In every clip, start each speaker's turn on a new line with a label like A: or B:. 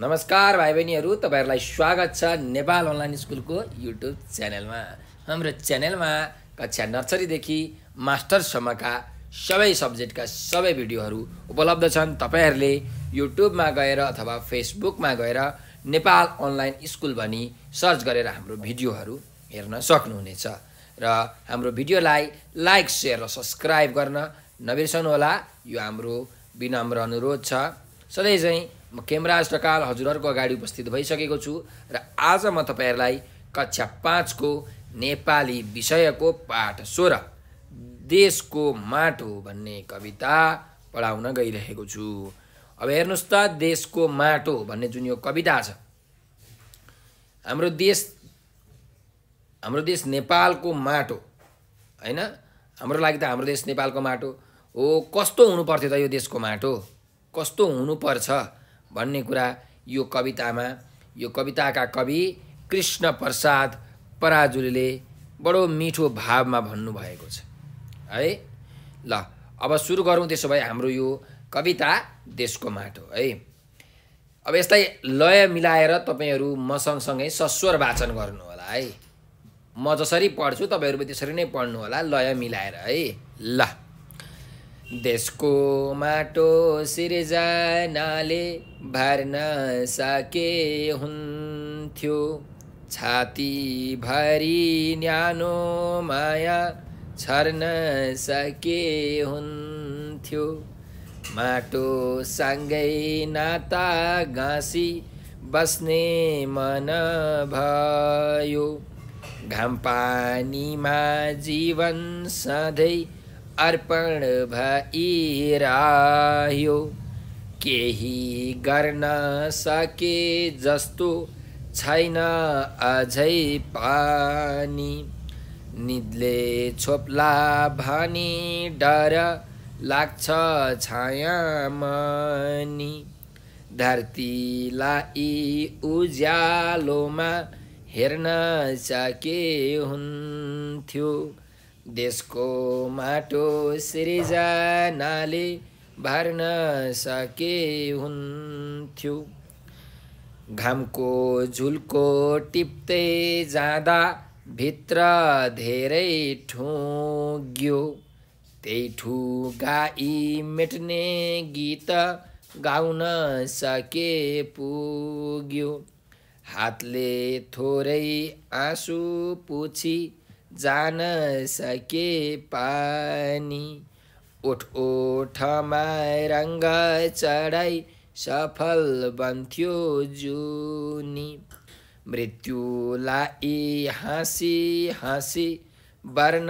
A: नमस्कार भाइ बहिनीहरू तपाईँहरूलाई स्वागत छ नेपाल अनलाइन स्कुलको युट्युब च्यानलमा हाम्रो च्यानलमा कक्षा नर्सरीदेखि मास्टर्ससम्मका सबै सब्जेक्टका सबै भिडियोहरू उपलब्ध छन् तपाईँहरूले युट्युबमा गएर अथवा फेसबुकमा गएर नेपाल अनलाइन स्कुल भनी सर्च गरेर हाम्रो भिडियोहरू हेर्न सक्नुहुनेछ र हाम्रो भिडियोलाई लाइक सेयर र सब्सक्राइब गर्न नबिर्सनुहोला यो हाम्रो विनम्र अनुरोध छ सधैँ चाहिँ म केमराज ढकाल हजुरहरूको अगाडि उपस्थित भइसकेको छु र आज म तपाईँहरूलाई कक्षा पाँचको नेपाली विषयको पाठ सोह्र देशको माटो भन्ने कविता पढाउन गइरहेको छु अब हेर्नुहोस् त देशको माटो भन्ने जुन यो कविता छ हाम्रो देश हाम्रो देश नेपालको माटो होइन हाम्रो लागि त हाम्रो देश नेपालको माटो हो कस्तो हुनुपर्थ्यो त यो देशको माटो कस्तो हुनुपर्छ भन्ने कुरा यो कवितामा यो कविताका कवि कृष्ण प्रसाद पराजुलीले बडो मिठो भावमा भन्नुभएको छ है ल अब सुरु गरौँ त्यसो भए हाम्रो यो कविता देशको माटो है अब यसलाई लय मिलाएर तपाईँहरू म सँगसँगै सस्वर वाचन गर्नुहोला है म जसरी पढ्छु तपाईँहरू पनि त्यसरी नै पढ्नु होला लय मिलाएर है ल देशको माटो सिर्जनाले भर्न सके हुन्थ्यो छातीभरि न्यानो माया छर्न सके हुन्थ्यो माटोसँगै नाता घाँसी बस्ने मन भयो घाम पानीमा जीवन सधैँ अर्पण भइरायो केही गर्न सके जस्तो छैन अझै पानी निदले छोप्ला भानी डर लाग्छ छायामानी धरतीलाई उज्यालोमा हेर्न सके हुन्थ्यो देशको माटो सिर्जनाले भर्न सके हुन्थ्यो घामको झुल्को टिप्दै जाँदा भित्र धेरै ठुग्यो त्यही गाई मेट्ने गीत गाउन सके पुग्यो हातले थोरै आँसु पुछि जान सके पानी ओठ ओठमा रङ्ग चढाइ सफल बन्थ्यो जुनी मृत्युलाई हाँसी हाँसी बर्न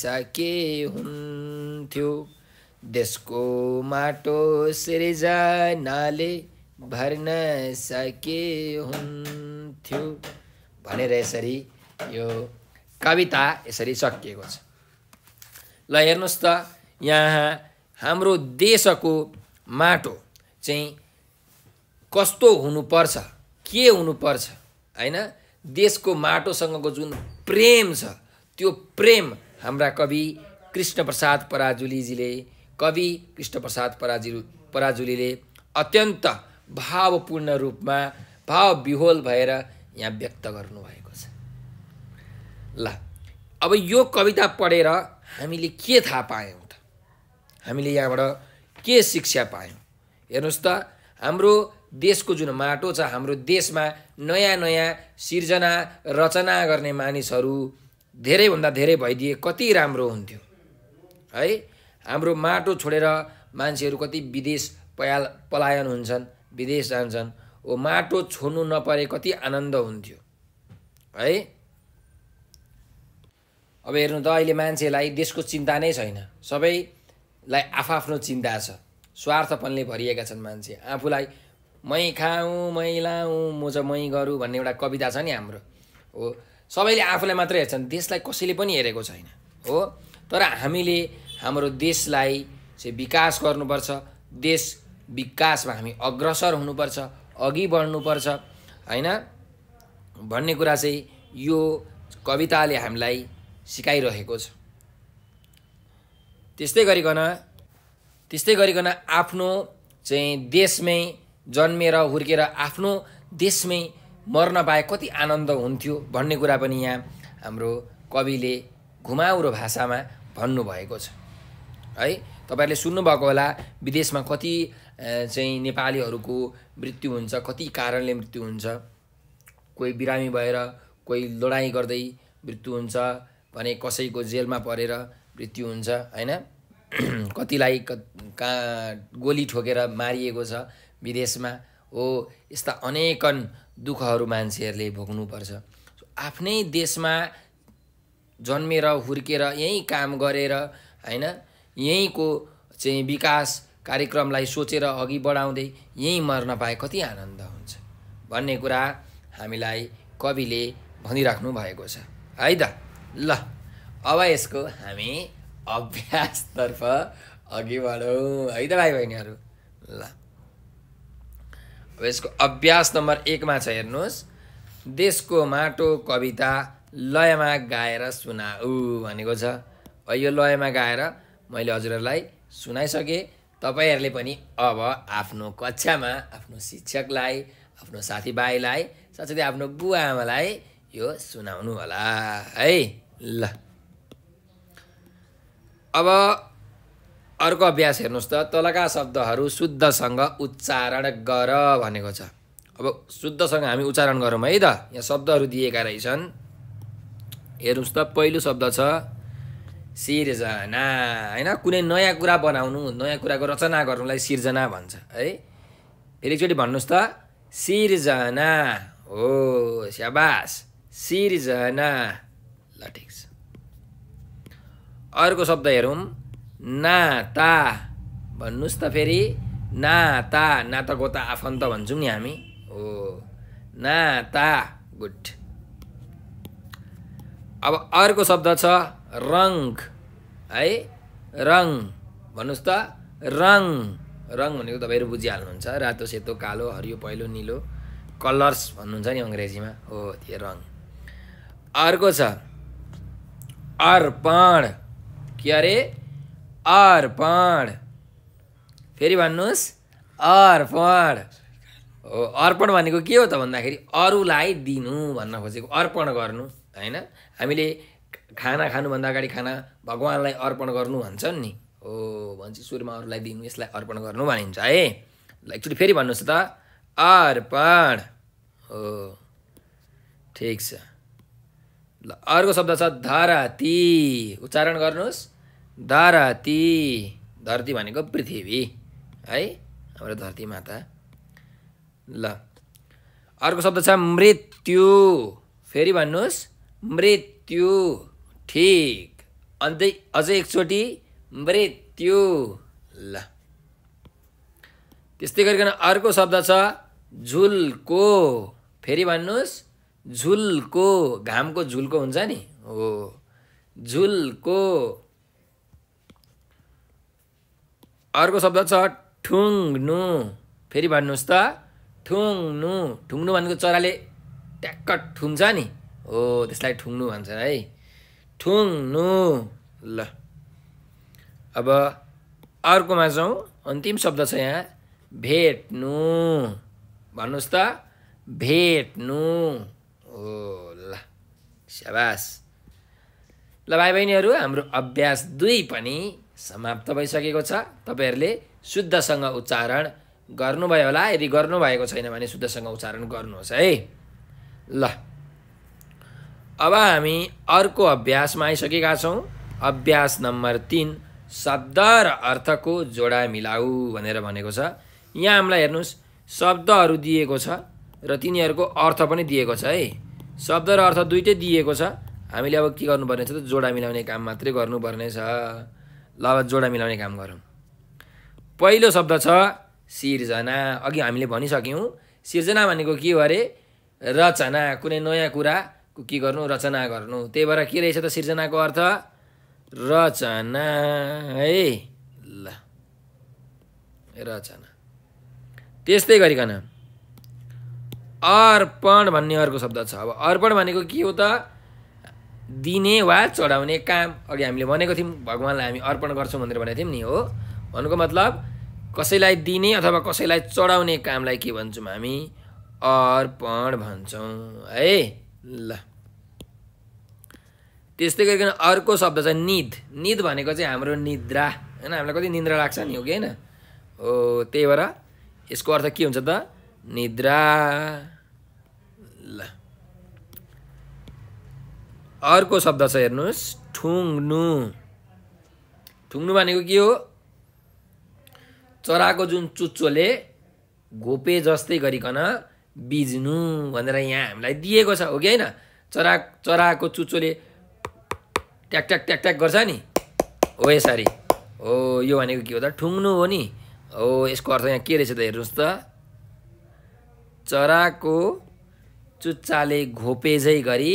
A: सके हुन्थ्यो देशको माटो सृजनाले भर्न सके हुन्थ्यो भनेर यसरी यो कविता यसरी सकिएको छ ल हेर्नुहोस् त यहाँ हाम्रो देशको माटो चाहिँ कस्तो हुनुपर्छ के हुनुपर्छ होइन देशको माटोसँगको जुन प्रेम छ त्यो प्रेम हाम्रा कवि कृष्णप्रसाद पराजुलीजीले कवि कृष्णप्रसाद पराजु पराजुलीले अत्यन्त भावपूर्ण रूपमा भावविहोल भएर यहाँ व्यक्त गर्नुभएको ल अब यो कविता पढेर हामीले के थाहा पायौँ त हामीले यहाँबाट के शिक्षा पायौँ हेर्नुहोस् त हाम्रो देशको जुन माटो छ हाम्रो देशमा नयाँ नयाँ सिर्जना रचना गर्ने मानिसहरू धेरैभन्दा धेरै भइदिए कति राम्रो हुन्थ्यो है हाम्रो माटो छोडेर मान्छेहरू कति विदेश पया पलायन हुन्छन् विदेश जान्छन् ओ माटो छोड्नु नपरे कति आनन्द हुन्थ्यो है अब हेर्नु त अहिले मान्छेलाई देशको चिन्ता नै छैन सबैलाई आफ्नो चिन्ता छ स्वार्थपनले भरिएका छन् मान्छे आफूलाई मै खाउँ मै लाउँ म चाहिँ मै गरौँ भन्ने एउटा कविता छ नि हाम्रो हो सबैले आफूलाई मात्रै हेर्छन् देशलाई कसैले पनि हेरेको छैन हो तर हामीले हाम्रो देशलाई चाहिँ विकास गर्नुपर्छ देश विकासमा हामी अग्रसर हुनुपर्छ अघि बढ्नुपर्छ होइन भन्ने कुरा चाहिँ यो कविताले हामीलाई सिकाइरहेको छ त्यस्तै गरिकन त्यस्तै गरिकन आफ्नो चाहिँ देशमै जन्मेर हुर्केर आफ्नो देशमै मर्न पाए कति आनन्द हुन्थ्यो भन्ने कुरा पनि यहाँ हाम्रो कविले घुमाउरो भाषामा भन्नुभएको छ है तपाईँहरूले सुन्नुभएको होला विदेशमा कति चाहिँ नेपालीहरूको मृत्यु हुन्छ कति कारणले मृत्यु हुन्छ कोही बिरामी भएर कोही लडाइँ गर्दै मृत्यु हुन्छ भने कसैको जेलमा परेर मृत्यु हुन्छ होइन कतिलाई कहाँ गोली ठोकेर मारिएको छ विदेशमा हो यस्ता अनेकन दुःखहरू मान्छेहरूले भोग्नुपर्छ आफ्नै देशमा जन्मेर हुर्केर यहीँ काम गरेर होइन यहीँको चाहिँ विकास कार्यक्रमलाई सोचेर अघि बढाउँदै यहीँ मर्न पाए कति आनन्द हुन्छ भन्ने कुरा हामीलाई कविले भनिराख्नु भएको छ है त ल अब यसको हामी अभ्यासतर्फ अघि बढौँ है त भाइ बहिनीहरू ल अब यसको अभ्यास नम्बर एकमा छ हेर्नुहोस् देशको माटो कविता लयमा गाएर सुनाऊ भनेको छ यो लयमा गाएर मैले हजुरहरूलाई सुनाइसकेँ तपाईँहरूले पनि अब आफ्नो कक्षामा आफ्नो शिक्षकलाई आफ्नो साथीभाइलाई साथसाथै आफ्नो बुवा आमालाई यो सुनाउनु होला है ल अब अर्को अभ्यास हेर्नुहोस् त तलका शब्दहरू शुद्धसँग उच्चारण गर भनेको छ अब शुद्धसँग हामी उच्चारण गरौँ है त यहाँ शब्दहरू दिएका रहेछन् हेर्नुहोस् त पहिलो शब्द छ सिर्जना होइन कुनै नयाँ कुरा बनाउनु नयाँ कुराको रचना गर्नुलाई सिर्जना भन्छ है फेरि एकचोटि भन्नुहोस् त सिर्जना हो स्याबास सिर्जना ल ठिक छ अर्को शब्द हेरौँ नाता भन्नुहोस् त फेरि नाता नाताको त आफन्त भन्छौँ नि हामी हो नाता गुड अब अर्को शब्द छ रङ है रङ भन्नुहोस् त रङ रङ भनेको तपाईँहरू बुझिहाल्नुहुन्छ रातो सेतो कालो हरियो पहेँलो निलो कलर्स भन्नुहुन्छ नि अङ्ग्रेजीमा हो त्यो रङ अर्को छ અર્પણ ક્યારે अर्पण फेरि भन्नुहोस् अर्पण हो अर्पण भनेको के हो त भन्दाखेरि अरूलाई दिनु भन्न खोजेको अर्पण गर्नु होइन हामीले खाना खानुभन्दा अगाडि खाना भगवान्लाई अर्पण गर्नु भन्छन् नि हो भन्छ सुरुमा अरूलाई दिनु यसलाई अर्पण गर्नु भनिन्छ है ल एकचोटि फेरि भन्नुहोस् त अर्पण हो ठिक छ ल अर्को शब्द छ धराती उच्चारण गर्नुहोस् धराती धरती भनेको पृथ्वी है हाम्रो धरती माता ल अर्को शब्द छ मृत्यु फेरि भन्नुहोस् मृत्यु ठिक अन्त अझै एकचोटि मृत्यु ल त्यस्तै गरिकन अर्को शब्द छ झुलको फेरि भन्नुहोस् झुलको घामको झुलको हुन्छ नि हो झुलको अर्को शब्द छ ठुङ्नु फेरि भन्नुहोस् त ठुङ्नु ठुङ्नु भनेको चराले ट्याक्क ठुङ्छ नि हो त्यसलाई ठुङ्नु भन्छ है ठुङ्नु ल अब अर्कोमा जाउँ अन्तिम शब्द छ यहाँ भेट्नु भन्नुहोस् त भेट्नु होला स्याबास ल भाइ बहिनीहरू हाम्रो अभ्यास दुई पनि समाप्त भइसकेको छ तपाईँहरूले शुद्धसँग उच्चारण गर्नुभयो होला यदि गर्नुभएको छैन भने शुद्धसँग उच्चारण गर्नुहोस् है ल अब हामी अर्को अभ्यासमा आइसकेका छौँ अभ्यास नम्बर तिन शब्द र अर्थको जोडा मिलाऊ भनेर भनेको छ यहाँ हामीलाई हेर्नुहोस् शब्दहरू दिएको छ र तिनीहरूको अर्थ पनि दिएको छ है शब्द र अर्थ दुइटै दिएको छ हामीले अब के गर्नुपर्ने छ त जोडा मिलाउने काम मात्रै गर्नुपर्ने छ ल अब जोडा मिलाउने काम गरौँ पहिलो शब्द छ सिर्जना अघि हामीले भनिसक्यौँ सिर्जना भनेको के हो अरे रचना कुनै नयाँ कुरा के गर्नु रचना गर्नु त्यही भएर के रहेछ त सिर्जनाको अर्थ रचना है ल रचना त्यस्तै गरिकन अर्पण भन्ने अर्को शब्द छ अब अर्पण भनेको के हो त दिने वा चढाउने काम अघि हामीले भनेको थियौँ भगवान्लाई हामी अर्पण गर्छौँ भनेर भनेको थियौँ नि हो भन्नुको मतलब कसैलाई दिने अथवा कसैलाई चढाउने कामलाई के भन्छौँ हामी अर्पण भन्छौँ है ल त्यस्तै गरिकन अर्को शब्द छ निद निद भनेको चाहिँ हाम्रो निद्रा होइन हामीलाई कति निद्रा लाग्छ नि हो कि होइन हो त्यही भएर यसको अर्थ के हुन्छ त निद्रा ल अर्को शब्द छ हेर्नुहोस् ठुङ्नु ठुङ्नु भनेको के हो चराको जुन चुच्चोले घोपे जस्तै गरिकन बिज्नु भनेर यहाँ हामीलाई दिएको छ हो कि होइन चरा चराको चुच्चोले ट्याक ट्याक ट्याक ट्याक गर्छ नि हो यसरी हो यो भनेको के हो त ठुङ्नु हो नि हो यसको अर्थ यहाँ के रहेछ त हेर्नुहोस् त चराको चुच्चाले घोपेजै गरी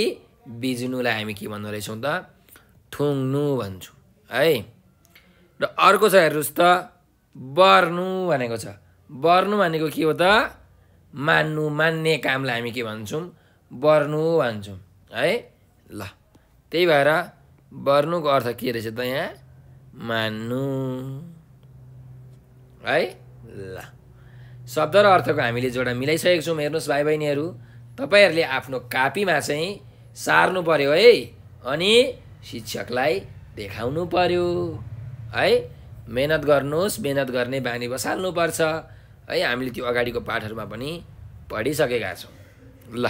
A: बिज्नुलाई हामी के भन्नु रहेछौँ त ठुङ्नु भन्छौँ है र अर्को छ हेर्नुहोस् त बर्नु भनेको छ बर्नु भनेको के हो त मान्नु मान्ने कामलाई हामी के भन्छौँ बर्नु भन्छौँ है ल त्यही भएर बर्नुको अर्थ के रहेछ त यहाँ मान्नु है ल शब्द र अर्थको हामीले जोडा मिलाइसकेको छौँ हेर्नुहोस् भाइ बहिनीहरू तपाईँहरूले आफ्नो कापीमा चाहिँ सार्नु पर्यो है अनि शिक्षकलाई देखाउनु पर्यो है मेहनत गर्नुहोस् मेहनत गर्ने बानी बसाल्नुपर्छ है हामीले त्यो अगाडिको पाठहरूमा पनि पढिसकेका छौँ ल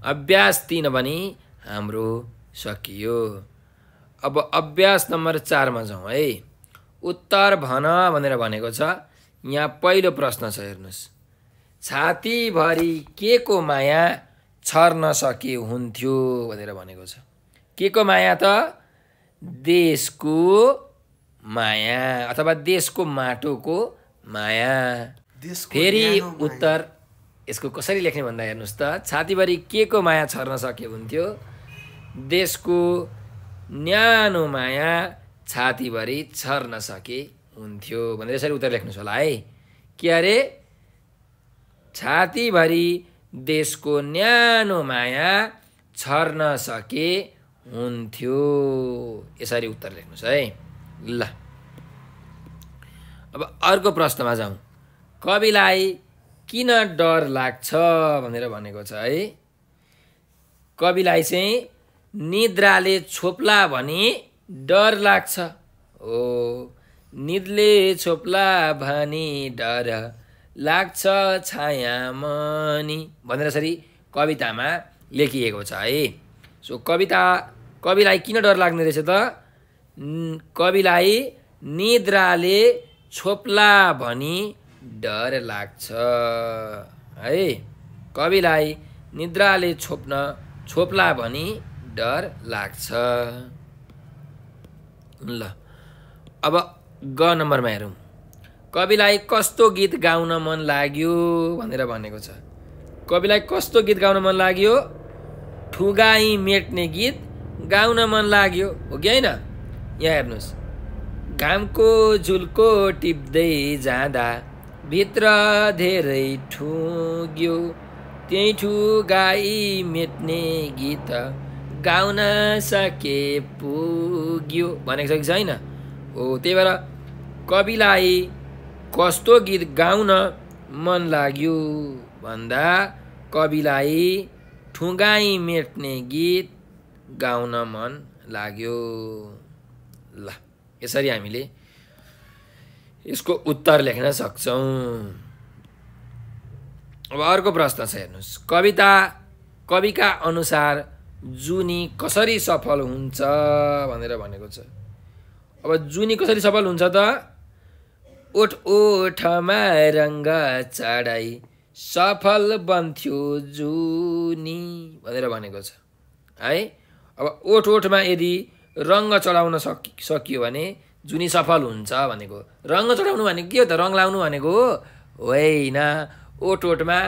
A: अभ्यास तिन पनि हाम्रो सकियो अब अभ्यास नम्बर चारमा जाउँ है उत्तर भन भनेर भनेको छ यहाँ पहिलो प्रश्न छ हेर्नुहोस् छातीभरि के को माया छर्न सके हुन्थ्यो भनेर भनेको छ के को माया त देशको माया अथवा देशको माटोको माया फेरि उत्तर यसको कसरी लेख्ने भन्दा हेर्नुहोस् त छातीभरि के को माया छर्न सके हुन्थ्यो देशको न्यानो माया छातीभरि छर्न सके हुन्थ्यो भनेर यसरी उत्तर लेख्नुहोस् होला है के अरे छातीभरि देशको न्यानो माया छर्न सके हुन्थ्यो यसरी उत्तर लेख्नुहोस् है ल अब अर्को प्रश्नमा जाउँ कविलाई किन डर लाग्छ भनेर भनेको छ है कविलाई चाहिँ निद्राले छोप्ला भने डर लाग्छ हो निदले छोप्ला भनी डर लाग्छ छाया मनि भनेर यसरी कवितामा लेखिएको छ है सो कविता कविलाई किन डर लाग्ने रहेछ त कविलाई निद्राले छोप्ला भनी डर लाग्छ है कविलाई निद्राले छोप्न छोप्ला भनी डर लाग्छ ल अब ग नम्बरमा हेरौँ कविलाई कस्तो गीत गाउन मन लाग्यो भनेर भनेको छ कविलाई कस्तो गीत गाउन मन लाग्यो ठुगाई मेट्ने गीत गाउन मन लाग्यो हो कि होइन यहाँ हेर्नुहोस् घामको झुल्को टिप्दै जाँदा भित्र धेरै ठुग्यो त्यही ठुगाई मेट्ने गीत गाउन सके पुग्यो भनेको छ कि छैन हो त्यही भएर कविलाई कस्तो गीत गाउन मन लाग्यो भन्दा कविलाई ठुगाई मेट्ने गीत गाउन मन लाग्यो ल ला, यसरी हामीले यसको उत्तर लेख्न सक्छौँ अब अर्को प्रश्न छ हेर्नुहोस् कविता कविका अनुसार जुनी कसरी सफल हुन्छ भनेर भनेको छ अब जुनी कसरी सफल हुन्छ त ओठ ओठमा रङ्ग चढाइ सफल बन्थ्यो जुनी भनेर भनेको छ है अब ओठ ओठमा यदि रङ्ग चढाउन सकि सकियो भने जुनी सफल हुन्छ भनेको रङ्ग चढाउनु भनेको के हो त रङ लाउनु भनेको होइन ओठ ओठमा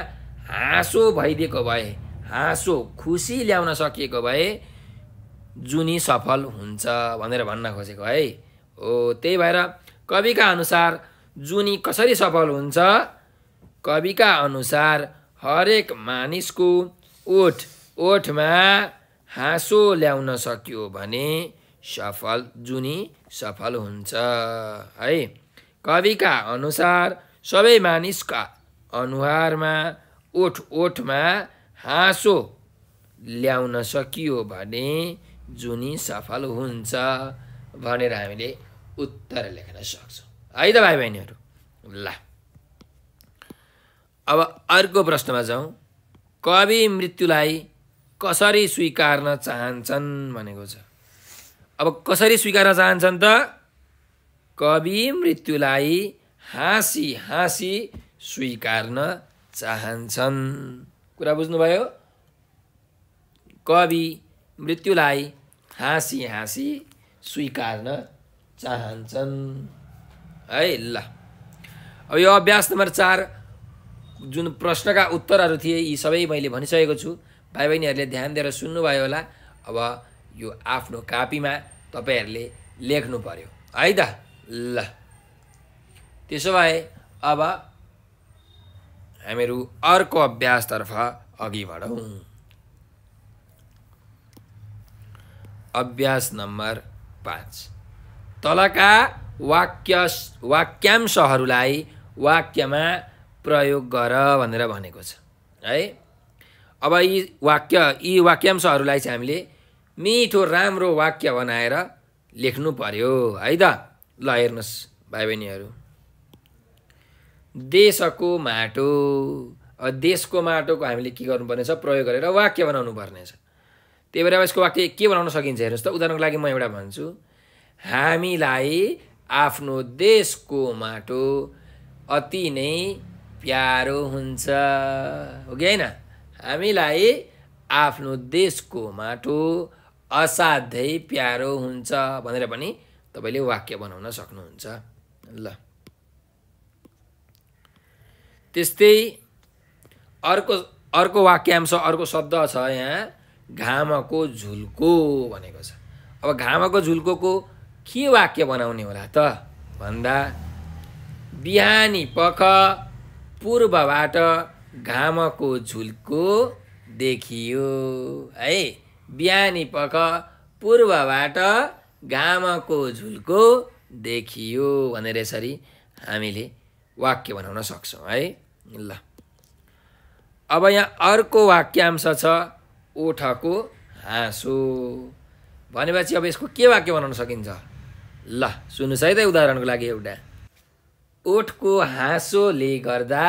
A: हाँसो भइदिएको भए हाँसो खुसी ल्याउन सकिएको भए जुनी सफल हुन्छ भनेर भन्न खोजेको है हो त्यही भएर कविका अनुसार जुनी कसरी सफल हुन्छ कविका अनुसार हरेक मानिसको ओठ ओठमा हाँसो ल्याउन सक्यो भने सफल जुनी सफल हुन्छ है कविका अनुसार सबै मानिसका अनुहारमा ओठ ओठमा हाँसो ल्याउन सकियो भने जुनी सफल हुन्छ भनेर हामीले उत्तर लेख्न सक्छौँ है त भाइ बहिनीहरू ल अब अर्को प्रश्नमा जाउँ कवि मृत्युलाई कसरी स्वीकार्न चाहन्छन् भनेको छ अब कसरी स्वीकार्न चाहन्छन् त कवि मृत्युलाई हाँसी हाँसी स्वीकार्न चाहन्छन् कुरा बुझ्नुभयो कवि मृत्युलाई हाँसी हाँसी स्वीकार्न चाहन्छन् है ल अब यो अभ्यास नम्बर चार जुन प्रश्नका उत्तरहरू थिए यी सबै मैले भनिसकेको छु भाइ बहिनीहरूले ध्यान दिएर सुन्नुभयो होला अब यो आफ्नो कापीमा तपाईँहरूले लेख्नु पर्यो है त ल त्यसो भए अब हामीहरू अर्को अभ्यासतर्फ अघि बढौँ अभ्यास नम्बर पाँच तलका वाक्य वाक्यांशहरूलाई वाक्यमा प्रयोग गर भनेर भनेको छ है अब यी वाक्य यी वाक्यांशहरूलाई चाहिँ हामीले मिठो राम्रो वाक्य बनाएर लेख्नु पर्यो है त ल हेर्नुहोस् भाइ बहिनीहरू देशको माटो देशको माटोको हामीले के गर्नुपर्नेछ प्रयोग गरेर वाक्य बनाउनु पर्नेछ त्यही भएर अब यसको वाक्य के बनाउन सकिन्छ हेर्नुहोस् त उदाहरणको लागि म एउटा भन्छु हामीलाई आफ्नो देशको माटो अति नै प्यारो हुन्छ हो कि होइन हामीलाई आफ्नो देशको माटो असाध्यै प्यारो हुन्छ भनेर पनि तपाईँले वाक्य बनाउन सक्नुहुन्छ ल त्यस्तै अर्को अर्को वाक्यांश अर्को शब्द छ यहाँ घामको झुल्को भनेको छ अब घामको झुल्को के वाक्य बनाउने होला त भन्दा बिहानी पख पूर्वबाट घामको झुल्को देखियो है बिहानी पख पूर्वबाट घामको झुल्को देखियो भनेर यसरी हामीले वाक्य बनाउन सक्छौँ है ल अब यहाँ अर्को वाक्यांश छ ओठको हाँसो भनेपछि अब यसको के वाक्य बनाउन सकिन्छ ल सुन्नुहोस् है त उदाहरणको लागि एउटा ओठको हाँसोले गर्दा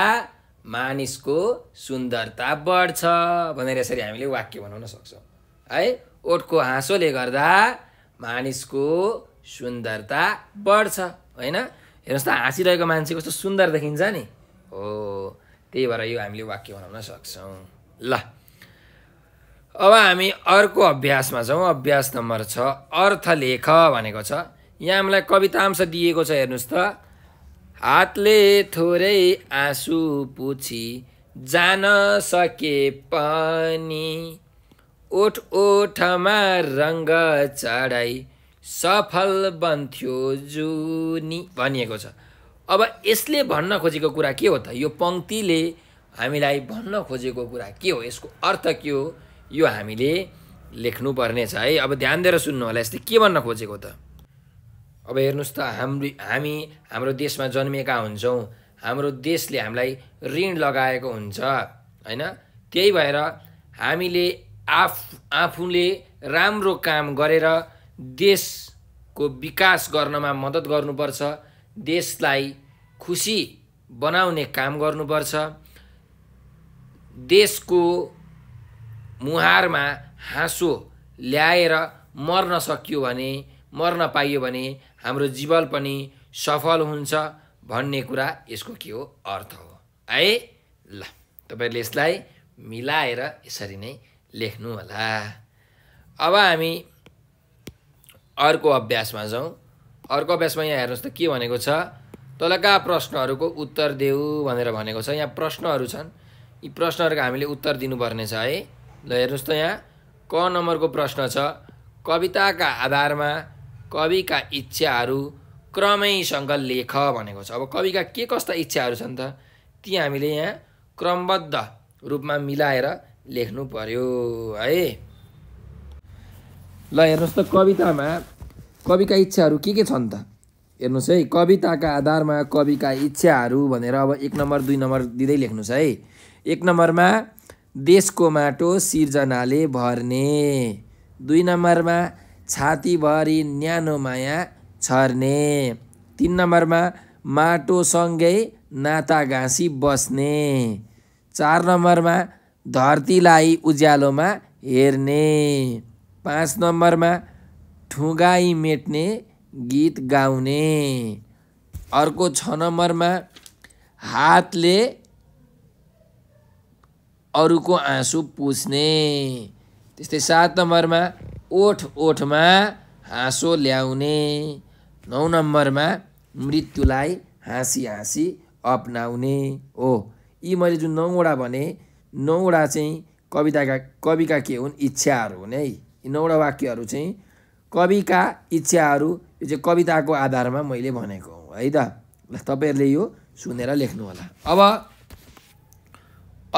A: मानिसको सुन्दरता बढ्छ भनेर यसरी हामीले वाक्य बनाउन सक्छौँ है ओठको हाँसोले गर्दा मानिसको सुन्दरता बढ्छ होइन हेर्नुहोस् त हाँसिरहेको मान्छे कस्तो सुन्दर देखिन्छ नि हो त्यही भएर यो हामीले वाक्य बनाउन सक्छौँ ल अब हामी अर्को अभ्यासमा छौँ अभ्यास नम्बर छ अर्थलेख भनेको छ यहाँ हामीलाई कवितांश दिएको छ हेर्नुहोस् त हातले थोरै आँसु पुछि जान सके पनि ओठ ओठमा रङ्ग चढाइ सफल बन्थ्यो जुनी भनिएको छ अब यसले भन्न खोजेको कुरा के हो त यो पङ्क्तिले हामीलाई भन्न खोजेको कुरा के हो यसको अर्थ के हो यो हामीले लेख्नुपर्नेछ है अब ध्यान दिएर सुन्नु होला यसले के भन्न खोजेको त अब हेर्नुहोस् त हाम्रो हामी हाम्रो देशमा जन्मिएका हुन्छौँ हाम्रो देशले हामीलाई ऋण लगाएको हुन्छ होइन त्यही भएर हामीले आफ आफूले राम्रो काम गरेर देशको विकास गर्नमा मद्दत गर्नुपर्छ देशलाई खुसी बनाउने काम गर्नुपर्छ देशको मुहारमा हाँसो ल्याएर मर्न सकियो भने मर्न पाइयो भने हाम्रो जीवन पनि सफल हुन्छ भन्ने कुरा यसको के हो अर्थ हो है ल तपाईँहरूले यसलाई मिलाएर यसरी नै लेख्नु होला अब हामी अर्को अभ्यासमा जाउँ अर्को अभ्यासमा यहाँ हेर्नुहोस् त के भनेको छ तलका प्रश्नहरूको उत्तर देऊ भनेर भनेको छ यहाँ प्रश्नहरू छन् यी प्रश्नहरूको हामीले उत्तर दिनुपर्नेछ है ल हेर्नुहोस् त यहाँ क नम्बरको प्रश्न छ कविताका आधारमा कविका इच्छाहरू क्रमैसँग लेख भनेको छ अब कविका के कस्ता इच्छाहरू छन् त ती हामीले यहाँ क्रमबद्ध रूपमा मिलाएर लेख्नु पर्यो है ल हेर्नुहोस् त कवितामा कविका इच्छाहरू के के छन् त हेर्नुहोस् है कविताका आधारमा कविका इच्छाहरू भनेर अब एक नम्बर दुई नम्बर दिँदै लेख्नुहोस् है एक नम्बरमा देशको माटो सिर्जनाले भर्ने दुई नम्बरमा छातीभरि न्यानो माया छर्ने तिन नम्बरमा माटोसँगै नाता घाँसी बस्ने चार नम्बरमा धरतीलाई उज्यालोमा हेर्ने पाँच नम्बरमा ठुगाई मेट्ने गीत गाउने अर्को छ नम्बरमा हातले अरूको आँसु पुस्ने त्यस्तै सात नम्बरमा ओठ ओठमा हाँसो ल्याउने नौ नम्बरमा मृत्युलाई हाँसी हाँसी अप्नाउने हो यी मैले जुन नौवटा भने नौवटा चाहिँ कविताका कविका के हुन् इच्छाहरू हुन् है यी नौवटा वाक्यहरू चाहिँ कविका इच्छाहरू यो चाहिँ कविताको आधारमा मैले भनेको हो है त तपाईँहरूले यो सुनेर लेख्नु होला अब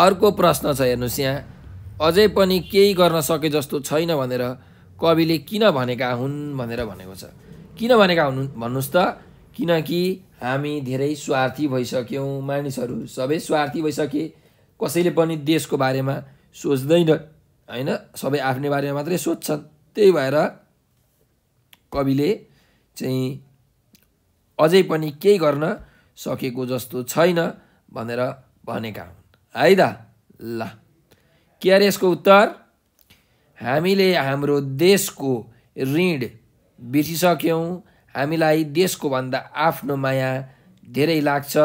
A: अर्को प्रश्न छ हेर्नुहोस् यहाँ अझै पनि केही गर्न सके जस्तो छैन भनेर कविले किन भनेका हुन् भनेर भनेको छ किन भनेका हुनु भन्नुहोस् त किनकि हामी धेरै स्वार्थी भइसक्यौँ मानिसहरू सबै स्वार्थी भइसके कसैले पनि देशको बारेमा सोच्दैन होइन सबै आफ्नै बारेमा मात्रै सोध्छन् त्यही भएर कविले चाहिँ अझै पनि केही गर्न सकेको जस्तो छैन भनेर भनेका हुन् है दा ल के अरे उत्तर हामीले हाम्रो देशको ऋण बिर्सिसक्यौँ हामीलाई देशको भन्दा आफ्नो माया धेरै लाग्छ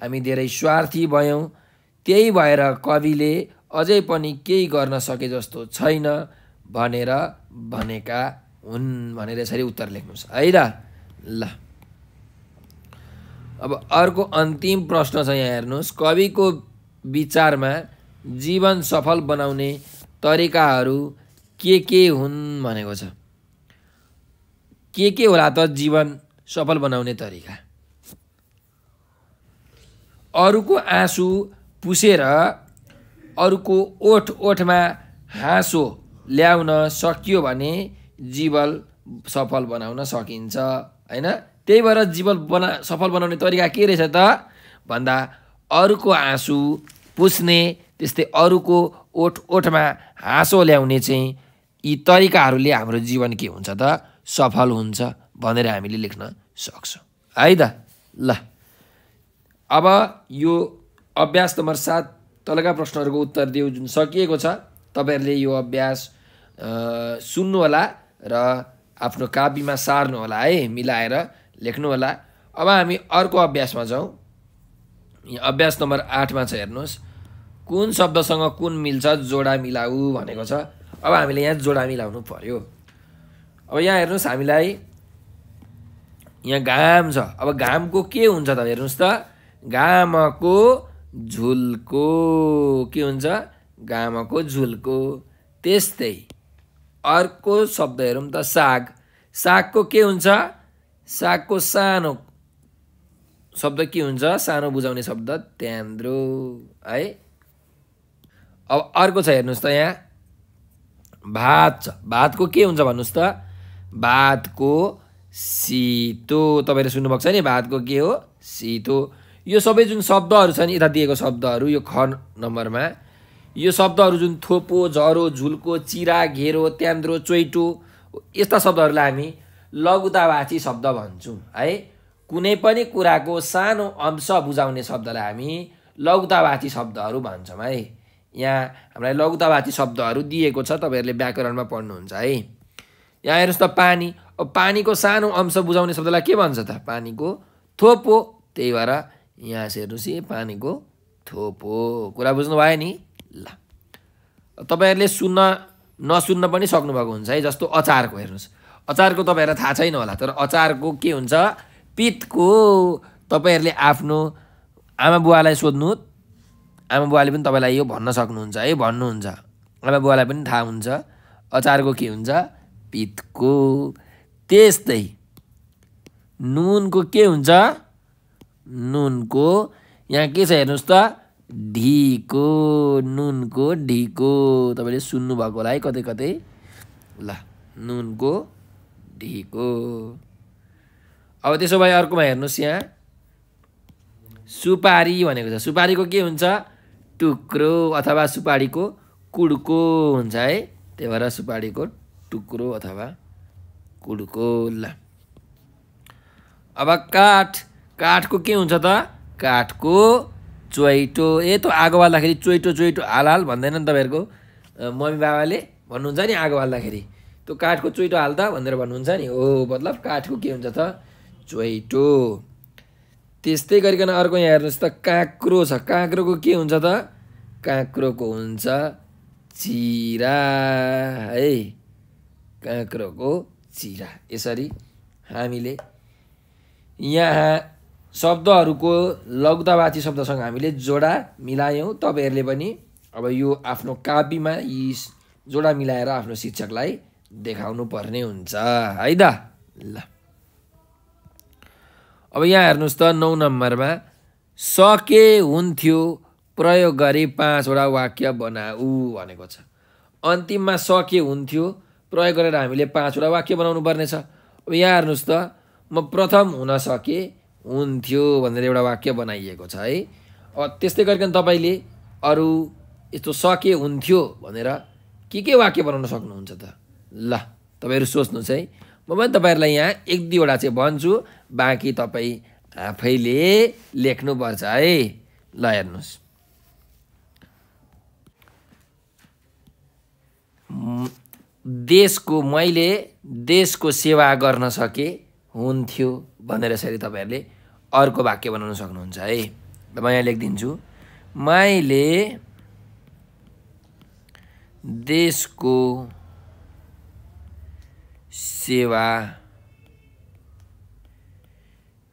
A: हामी धेरै स्वार्थी भयौँ त्यही भएर कविले अझै पनि केही गर्न सके जस्तो छैन भनेर भनेका हुन् भनेर यसरी उत्तर लेख्नुहोस् है ल अब अर्को अन्तिम प्रश्न छ यहाँ हेर्नुहोस् कविको विचारमा जीवन सफल बनाउने तरिकाहरू के के हुन् भनेको छ के के होला त जीवन सफल बनाउने तरिका अरूको आँसु पुसेर अरूको ओठ ओठमा हाँसो ल्याउन सकियो भने जीवन सफल बनाउन सकिन्छ होइन त्यही भएर जीवन बना सफल बनाउने तरिका के रहेछ त भन्दा अरूको आँसु पुस्ने त्यस्तै अरूको ओठ ओठमा हाँसो ल्याउने चाहिँ यी तरिकाहरूले हाम्रो जीवन के हुन्छ त सफल हुन्छ भनेर हामीले लेख्न सक्छौँ है त ल अब यो अभ्यास नम्बर सात तलका प्रश्नहरूको उत्तर दियो जुन सकिएको छ तपाईँहरूले यो अभ्यास सुन्नुहोला र आफ्नो कापीमा सार्नुहोला है मिलाएर लेख्नुहोला अब हामी अर्को अभ्यासमा जाउँ अभ्यास नम्बर आठमा छ हेर्नुहोस् कुन शब्दसँग कुन मिल्छ जोडा मिलाऊ भनेको छ अब हामीले यहाँ जोडामी लाउनु पर्यो अब यहाँ हेर्नुहोस् हामीलाई यहाँ घाम छ अब घामको के हुन्छ त हेर्नुहोस् त घामको झुल्को के हुन्छ घामको झुल्को त्यस्तै अर्को शब्द हेरौँ त साग सागको के हुन्छ सागको सानो शब्द के हुन्छ सानो बुझाउने शब्द त्यान्द्रो है अब अर्को छ हेर्नुहोस् त यहाँ भात छ भातको के हुन्छ भन्नुहोस् त भातको सितो तपाईँले सुन्नुभएको छ नि भातको के हो सितो यो सबै जुन शब्दहरू छन् यता दिएको शब्दहरू यो ख नम्बरमा यो शब्दहरू जुन थोपो झरो झुल्को चिरा घेरो त्यान्द्रो चोइटो यस्ता शब्दहरूलाई हामी लघुतावाची शब्द भन्छौँ है कुनै पनि कुराको सानो अंश बुझाउने शब्दलाई हामी लघुतावाची शब्दहरू भन्छौँ है यहाँ हामीलाई लघुतावाची शब्दहरू दिएको छ तपाईँहरूले व्याकरणमा पढ्नुहुन्छ है यहाँ हेर्नुहोस् त पानी अब पानीको सानो अंश बुझाउने शब्दलाई के भन्छ त पानीको थोपो त्यही भएर यहाँ चाहिँ हेर्नुहोस् है पानीको थोपो कुरा बुझ्नु भयो नि ल तपाईँहरूले सुन्न नसुन्न पनि सक्नुभएको हुन्छ है जस्तो अचारको हेर्नुहोस् अचारको तपाईँहरूलाई थाहा छैन होला तर अचारको के हुन्छ पितको तपाईँहरूले आफ्नो आमा बुवालाई सोध्नु आमा बुवाले पनि तपाईँलाई यो भन्न सक्नुहुन्छ है भन्नुहुन्छ आमा बुवालाई पनि थाहा हुन्छ अचारको के हुन्छ पितको त्यस्तै नुनको के हुन्छ नुनको यहाँ के छ हेर्नुहोस् त ढिको नुनको ढिको तपाईँले सुन्नुभएको होला है कतै कतै ल नुनको ढिको अब त्यसो भए अर्कोमा हेर्नुहोस् यहाँ सुपारी भनेको छ सुपारीको के हुन्छ टुक्रो अथवा सुपारीको कुड्को हुन्छ है त्यही भएर सुपारीको टुक्रो अथवा कुड्को ल अब काठ काठको के हुन्छ त काठको चोइटो ए त आगो बाल्दाखेरि चोइटो चोइटो हाल भन्दैन नि तपाईँहरूको मम्मी बाबाले भन्नुहुन्छ नि आगो बाल्दाखेरि त्यो काठको चोइटो हाल त भनेर भन्नुहुन्छ नि हो मतलब काठको के हुन्छ त चोइटो त्यस्तै गरिकन अर्को यहाँ हेर्नुहोस् त काँक्रो छ काँक्रोको के हुन्छ त काँक्रोको हुन्छ चिरा है काँक्रोको चिरा यसरी हामीले यहाँ शब्दहरूको लौदावाची शब्दसँग हामीले जोडा मिलायौँ तपाईँहरूले पनि अब यो आफ्नो कापीमा यी जोडा मिलाएर आफ्नो शिक्षकलाई देखाउनु पर्ने हुन्छ है त ल अब यहाँ हेर्नुहोस् त नौ नम्बरमा सके हुन्थ्यो प्रयोग गरी पाँचवटा वाक्य बनाऊ भनेको छ अन्तिममा सके हुन्थ्यो प्रयोग गरेर हामीले पाँचवटा वाक्य बनाउनु पर्नेछ अब यहाँ हेर्नुहोस् त म प्रथम हुन सके हुन्थ्यो भनेर एउटा वाक्य बनाइएको छ है अब त्यस्तै गरिकन तपाईँले अरू यस्तो सके हुन्थ्यो भनेर के के वाक्य बनाउन सक्नुहुन्छ त ल तपाईँहरू सोच्नुहोस् है म पनि तपाईँहरूलाई यहाँ एक दुईवटा चाहिँ भन्छु बाँकी तपाईँ आफैले लेख्नुपर्छ है ल हेर्नुहोस् देशको मैले देशको सेवा गर्न सके हुन्थ्यो भनेर यसरी तपाईँहरूले अर्को वाक्य बनाउन सक्नुहुन्छ है म यहाँ लेखिदिन्छु मैले देशको सेवा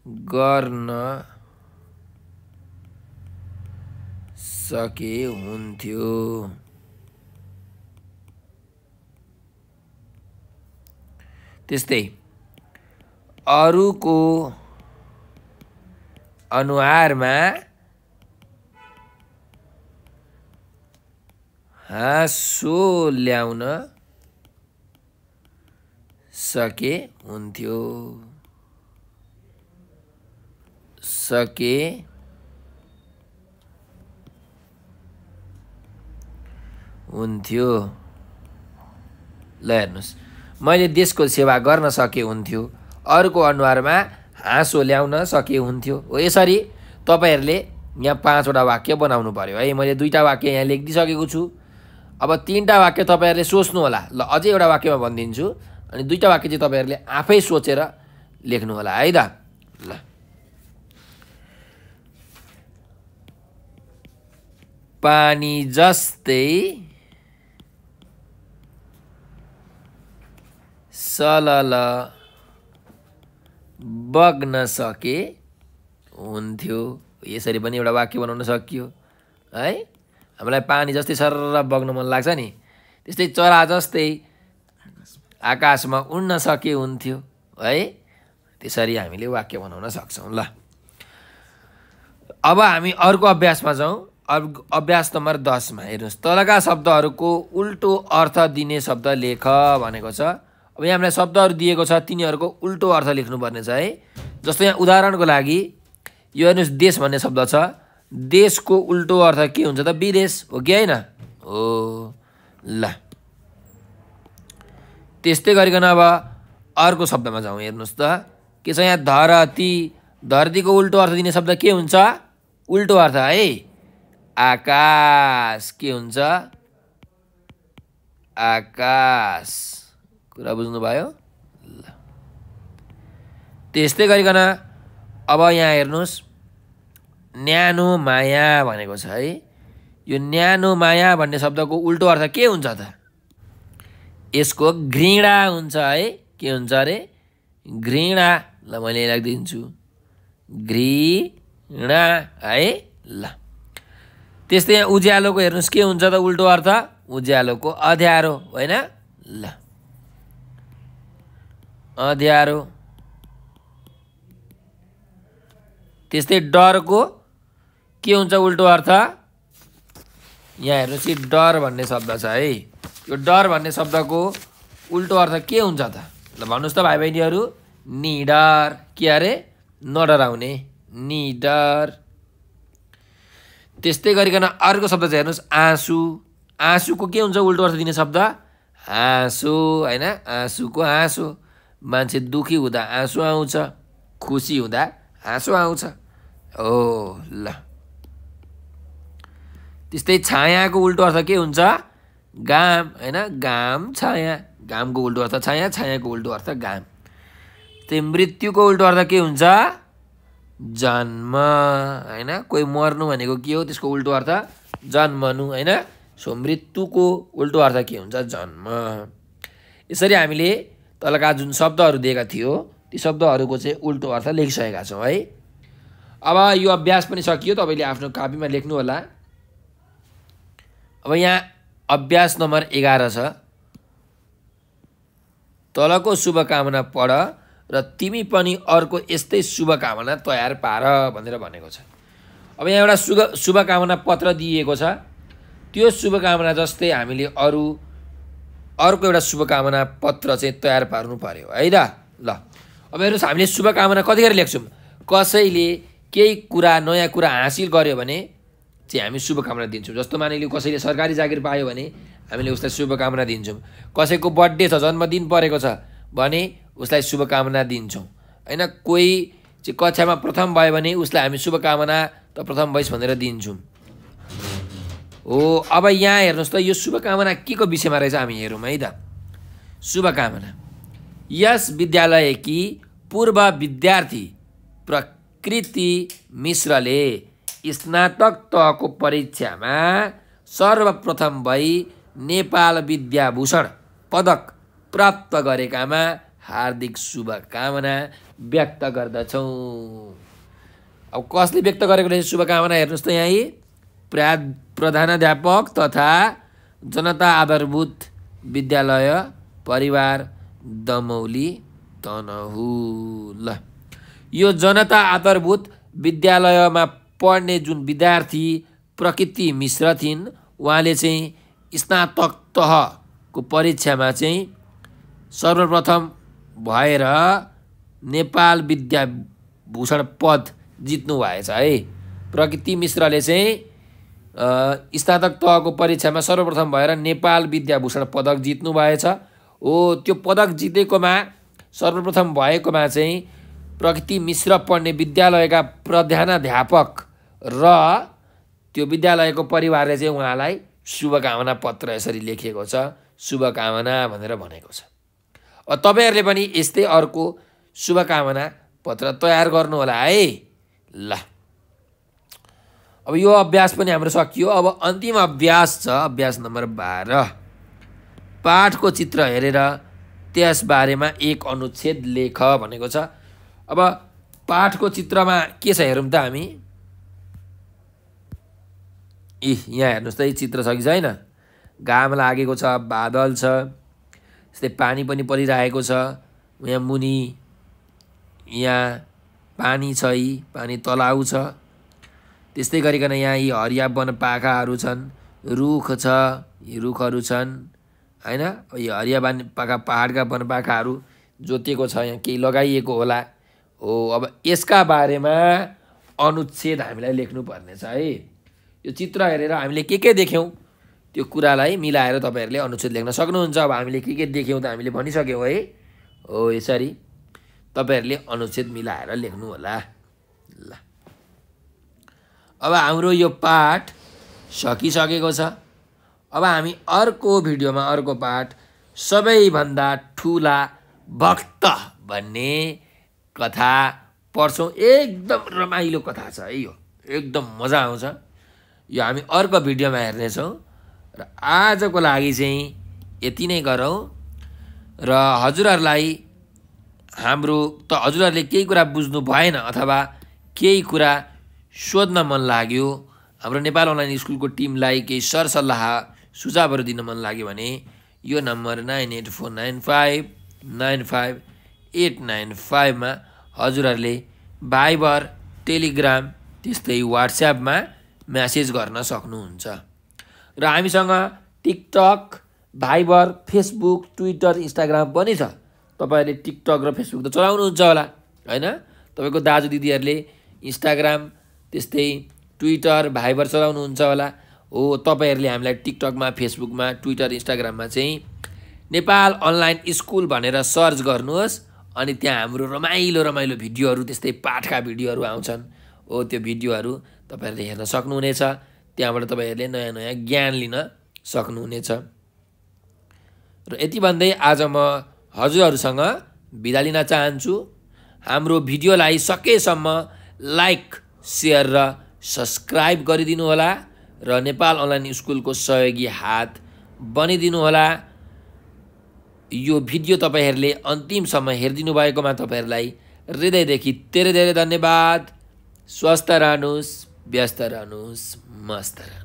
A: गर्न सके हुन्थ्यो त्यस्तै अरूको अनुहारमा हाँसो ल्याउन सके हुन्थ्यो सके हुन्थ्यो ल हेर्नुहोस् मैले देशको सेवा गर्न सके हुन्थ्यो अर्को अनुहारमा हाँसो ल्याउन सके हुन्थ्यो हो यसरी तपाईँहरूले यहाँ पाँचवटा वाक्य बनाउनु पऱ्यो है मैले दुईवटा वाक्य यहाँ लेखिदिइसकेको छु अब तिनवटा वाक्य तपाईँहरूले सोच्नु होला ल अझै एउटा वाक्यमा भनिदिन्छु अनि दुईवटा वाक्य चाहिँ तपाईँहरूले आफै सोचेर लेख्नु होला है त ल पानी जस्तै सलल बग्न सके हुन्थ्यो यसरी पनि एउटा वाक्य बनाउन सकियो है हामीलाई पानी जस्तै सरर बग्न मन लाग्छ नि त्यस्तै चरा जस्तै आकाशमा उड्न सके हुन्थ्यो है त्यसरी हामीले वाक्य बनाउन सक्छौँ ल अब हामी अर्को अभ्यासमा जाउँ अब अभ्यास नम्बर दसमा हेर्नुहोस् तलका शब्दहरूको उल्टो अर्थ दिने शब्द लेख भनेको छ अब यहाँ हामीलाई शब्दहरू दिएको छ तिनीहरूको उल्टो अर्थ लेख्नुपर्नेछ है जस्तो यहाँ उदाहरणको लागि यो हेर्नुहोस् देश भन्ने शब्द छ देशको उल्टो अर्थ के हुन्छ त विदेश हो कि होइन हो ल त्यस्तै गरिकन अब अर्को शब्दमा जाउँ हेर्नुहोस् त के छ यहाँ धरती धरतीको उल्टो अर्थ दिने शब्द के हुन्छ उल्टो अर्थ है आकाश के हुन्छ आकाश कुरा बुझ्नुभयो ल त्यस्तै गरिकन अब यहाँ हेर्नुहोस् न्यानो माया भनेको छ है यो न्यानो माया भन्ने शब्दको उल्टो अर्थ के हुन्छ त यसको घृणा हुन्छ है के हुन्छ अरे घृणा ल मैले राखिदिन्छु घृणा है ल त्यस्तै यहाँ उज्यालोको हेर्नुहोस् के हुन्छ त उल्टो अर्थ उज्यालोको अध्यारो होइन ल अध्यारो त्यस्तै डरको के हुन्छ उल्टो अर्थ यहाँ हेर्नुहोस् कि डर भन्ने शब्द छ है यो डर भन्ने शब्दको उल्टो अर्थ के हुन्छ त ल भन्नुहोस् त भाइ बहिनीहरू निडर के अरे नडराउने निडर त्यस्तै गरिकन अर्को शब्द चाहिँ हेर्नुहोस् आँसु आँसुको के हुन्छ उल्टो अर्थ दिने शब्द हाँसो होइन आँसुको आँसु मान्छे दुःखी हुँदा आँसु आउँछ खुसी हुँदा हाँसो आउँछ हो ल त्यस्तै छायाको उल्टो अर्थ के हुन्छ घाम होइन घाम छाया घामको उल्टो अर्थ छाया छायाको उल्टो अर्थ घाम त्यही मृत्युको उल्टो अर्थ के हुन्छ जन्म होइन कोही मर्नु भनेको के हो त्यसको उल्टो अर्थ जन्मनु होइन सो मृत्युको उल्टो अर्थ के हुन्छ जन्म यसरी हामीले तलका जुन शब्दहरू दिएका थियो ती शब्दहरूको चाहिँ उल्टो अर्थ लेखिसकेका छौँ है अब यो अभ्यास पनि सकियो तपाईँले आफ्नो कापीमा लेख्नु होला अब यहाँ अभ्यास नम्बर एघार छ तलको शुभकामना पढ र तिमी पनि अर्को यस्तै शुभकामना तयार पार भनेर भनेको छ अब यहाँ एउटा शुभ शुभकामना पत्र दिइएको छ त्यो शुभकामना जस्तै हामीले अरू अर्को एउटा शुभकामना पत्र चाहिँ तयार पार्नु पऱ्यो है त ल अब हेर्नुहोस् हामीले शुभकामना कतिखेर लेख्छौँ कसैले केही कुरा नयाँ कुरा हासिल गर्यो भने चाहिँ हामी शुभकामना दिन्छौँ जस्तो मानिलियो कसैले सरकारी जागिर पायो भने हामीले उसलाई शुभकामना दिन्छौँ कसैको बर्थडे छ जन्मदिन परेको छ भने उसलाई शुभकामना दिन्छौँ होइन कोही चाहिँ कक्षामा प्रथम भयो भने उसलाई हामी शुभकामना त प्रथम भइस् भनेर दिन्छौँ हो अब यहाँ हेर्नुहोस् त यो शुभकामना के को विषयमा रहेछ हामी हेरौँ है त शुभकामना यस विद्यालयकी पूर्व विद्यार्थी प्रकृति मिश्रले स्नातक तहको परीक्षामा सर्वप्रथम भई नेपाल विद्याभूषण पदक प्राप्त गरेकामा हार्दिक शुभकामना व्यक्त गर्दछौँ अब कसले व्यक्त गरेको रहेछ शुभकामना हेर्नुहोस् त यहाँ प्रा प्रधानाध्यापक तथा जनता आधारभूत विद्यालय परिवार दमौली तनहु ल यो जनता आधारभूत विद्यालयमा पढ्ने जुन विद्यार्थी प्रकृति मिश्र थिइन् उहाँले चाहिँ स्नातक तहको परीक्षामा चाहिँ सर्वप्रथम भएर नेपाल विद्याभूषण पद जित्नु भएछ है प्रकृति मिश्रले चाहिँ स्नातक तहको परीक्षामा सर्वप्रथम भएर नेपाल विद्याभूषण पदक जित्नु भएछ हो त्यो पदक जितेकोमा सर्वप्रथम भएकोमा चाहिँ प्रकृति मिश्र पढ्ने विद्यालयका प्रधानाध्यापक र त्यो विद्यालयको परिवारले चाहिँ उहाँलाई शुभकामना पत्र यसरी लेखिएको छ शुभकामना भनेर भनेको छ तपाईँहरूले पनि यस्तै अर्को शुभकामना पत्र तयार गर्नुहोला है ल अब यो अभ्यास पनि हाम्रो सकियो अब अन्तिम अभ्यास छ अभ्यास नम्बर बाह्र पाठको चित्र हेरेर त्यसबारेमा एक अनुच्छेद लेख भनेको छ अब पाठको चित्रमा के छ हेरौँ त हामी ए यहाँ हेर्नुहोस् त चित्र छ कि छैन घाम लागेको छ बादल छ जस्तै पानी पनि परिरहेको छ यहाँ मुनि यहाँ पानी छ यी पानी तलाउ छ त्यस्तै गरिकन यहाँ यी हरिया वन छन् रुख छ यी रुखहरू छन् होइन यी हरिया वन पाखा पाहाडका वन पाखाहरू जोतिएको छ यहाँ केही लगाइएको होला हो अब यसका बारेमा अनुच्छेद हामीलाई लेख्नुपर्नेछ है यो चित्र हेरेर हामीले के के देख्यौँ त्यो कुरालाई मिलाएर तपाईँहरूले अनुच्छेद लेख्न सक्नुहुन्छ अब हामीले के के देख्यौँ त हामीले भनिसक्यौँ है हो यसरी तपाईँहरूले अनुच्छेद मिलाएर लेख्नु होला ल अब हाम्रो यो पाठ सकिसकेको छ अब हामी अर्को भिडियोमा अर्को पाठ सबैभन्दा ठुला भक्त भन्ने कथा पढ्छौँ एकदम रमाइलो कथा छ है यो एकदम मजा आउँछ यो हामी अर्को भिडियोमा हेर्नेछौँ र आजको लागि चाहिँ यति नै गरौँ र हजुरहरूलाई हाम्रो त हजुरहरूले केही कुरा बुझ्नु भएन अथवा केही कुरा सोध्न मन लाग्यो हाम्रो नेपाल अनलाइन स्कुलको टिमलाई केही सरसल्लाह सुझावहरू दिन मन लाग्यो भने यो number nine eight four nine five nine five eight nine फाइभमा हजुरहरूले भाइबर टेलिग्राम त्यस्तै वाट्सएपमा म्यासेज गर्न सक्नुहुन्छ र हामीसँग TikTok Viber Facebook Twitter Instagram पनि छ तपाईँहरूले टिकटक र फेसबुक त चलाउनुहुन्छ होला होइन तपाईँको दाजु दिदीहरूले इन्स्टाग्राम त्यस्तै ट्विटर भाइबर चलाउनुहुन्छ होला हो तपाईँहरूले हामीलाई टिकटकमा फेसबुकमा ट्विटर इन्स्टाग्राममा चाहिँ नेपाल अनलाइन स्कुल भनेर सर्च गर्नुहोस् अनि त्यहाँ हाम्रो रमाइलो रमाइलो भिडियोहरू त्यस्तै पाठका भिडियोहरू आउँछन् हो त्यो भिडियोहरू तपाईँहरूले हेर्न सक्नुहुनेछ त्यहाँबाट तपाईँहरूले नयाँ नयाँ ज्ञान लिन सक्नुहुनेछ र यति भन्दै आज म हजुरहरूसँग बिदा लिन चाहन्छु हाम्रो भिडियोलाई सकेसम्म लाइक सेयर र सब्सक्राइब होला र नेपाल अनलाइन स्कुलको सहयोगी हात बनिदिनु होला यो भिडियो तपाईँहरूले अन्तिमसम्म हेरिदिनु भएकोमा तपाईँहरूलाई हृदयदेखि धेरै धेरै धन्यवाद स्वस्थ रहनुहोस् Vyastaranus Mastaranus.